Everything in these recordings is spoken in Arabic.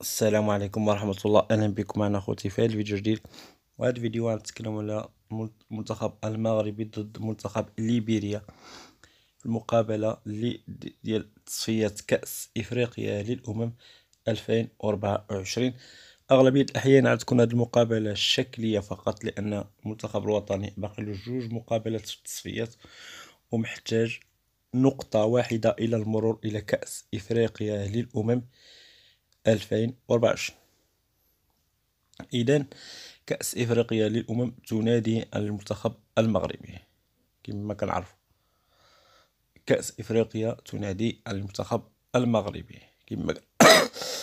السلام عليكم ورحمة الله أهلا بكم أنا خوتي في هذا الفيديو جديد وهذا الفيديو غنتكلم على المنتخب المغربي ضد منتخب ليبيريا المقابلة اللي ديال تصفيات كأس إفريقيا للأمم 2024 أغلبية الأحيان غتكون هذه المقابلة شكلية فقط لأن المنتخب الوطني باقي له جوج مقابلات في التصفيات ومحتاج نقطة واحدة إلى المرور إلى كأس إفريقيا للأمم 2024 إذا كأس إفريقيا للأمم تنادي المنتخب المغربي كما كنعرفوا كأس إفريقيا تنادي المنتخب المغربي كما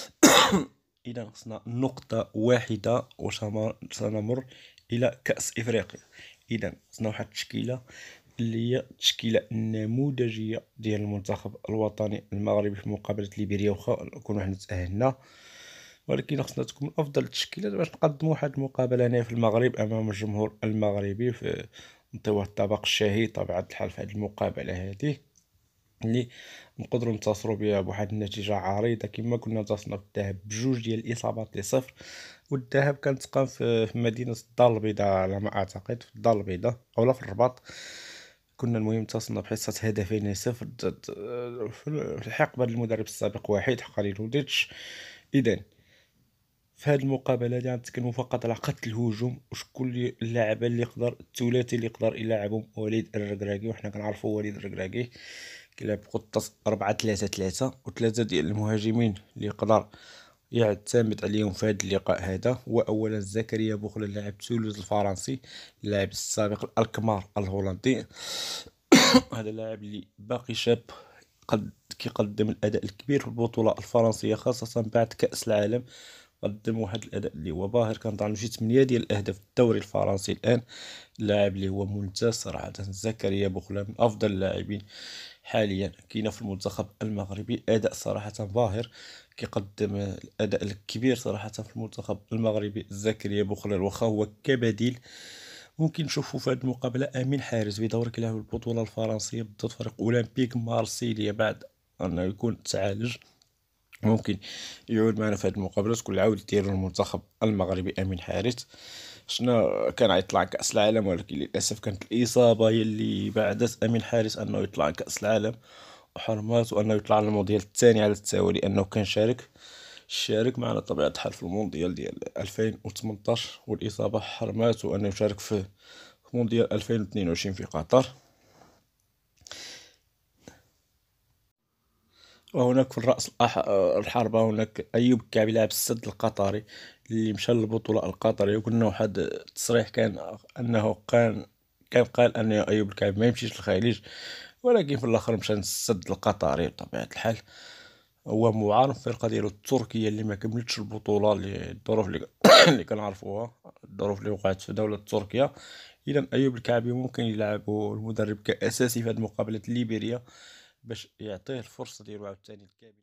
إذا خصنا نقطة واحدة وسنمر إلى كأس إفريقيا إذا خصنا واحد التشكيلة اللي هي التشكيله النموذجيه ديال المنتخب الوطني المغربي في مقابله ليبيريا واخا نكونوا حنا تاهلنا ولكن خصنا تكون افضل تشكيله باش نقدموا واحد المقابله هنا في المغرب امام الجمهور المغربي في نطيوه الطبق الشهي طبعا الحال في هذه المقابله هذه اللي نقدروا ننتصروا بها بواحد النتيجه عريضه كما كنا انتصرنا في الذهب بجوج ديال الاصابات لصفر والذهب كانت تقام في مدينه الدار البيضاء على ما اعتقد في الدار البيضاء او في الرباط كنا المهم تصلنا بحصة هدفين صفر في الحقبة المدرب السابق وحيد خليلوفيتش إذا في هذه المقابلة هادي غنتكلمو فقط على قتل الهجوم وشكون اللاعبة اللي يقدر الثلاثي اللي يقدر يلعبهم وليد الركراكي وحنا كنعرفو وليد الركراكي كيلعب خطة 4 3 3 وثلاثة ديال المهاجمين اللي يقدر يعتمد عليهم في هذا اللقاء هذا هو اولا زكريا بوخلا اللاعب تولوز الفرنسي اللاعب السابق الكمار الهولندي هذا اللاعب اللي باقي شاب قد كيقدم الاداء الكبير في البطوله الفرنسيه خاصه بعد كاس العالم قدم واحد الاداء اللي هو باهر كان عنده شي 8 ديال الاهداف الدوري الفرنسي الان اللاعب اللي هو ممتاز صراحه زكريا بوخلا من افضل اللاعبين حاليا كاينه في المنتخب المغربي اداء صراحه باهر كيقدم الاداء الكبير صراحه في المنتخب المغربي زكريا بوخلال واخا هو كبديل ممكن نشوفوا في هذه المقابله امين حارس بدور كيلعب البطوله الفرنسيه ضد فريق اولمبيك مارسيليا بعد انه يكون تعالج ممكن يعود معنا في هذه المقابلات كل عودة ديالو المنتخب المغربي أمين حارث شنا كان يطلع كأس العالم ولكن للأسف كانت الإصابة هي اللي بعدت أمين حارث أنه يطلع كأس العالم وحرمات وأنه يطلع المونديال الثاني على التوالي أنه كان شارك شارك معنا طبيعة الحال في المونديال ديال 2018 والإصابة حرمات أنه يشارك في مونديال 2022 في قطر وهناك في الرأس الحربة هناك أيوب كعب لاعب السد القطري اللي مشى للبطولة القطرية وقلنا واحد التصريح كان أنه كان كان قال أن أيوب الكعب ما يمشيش للخليج ولكن في الآخر مشى للسد القطري بطبيعة الحال هو معار في الفرقة ديالو التركية اللي ما كملتش البطولة للظروف اللي, اللي كنعرفوها الظروف اللي وقعت في دولة تركيا إذا أيوب الكعبي ممكن يلعبو المدرب كأساسي في هذه مقابلة ليبيريا باش يعطيه الفرصه ديالو عاوتاني الكامله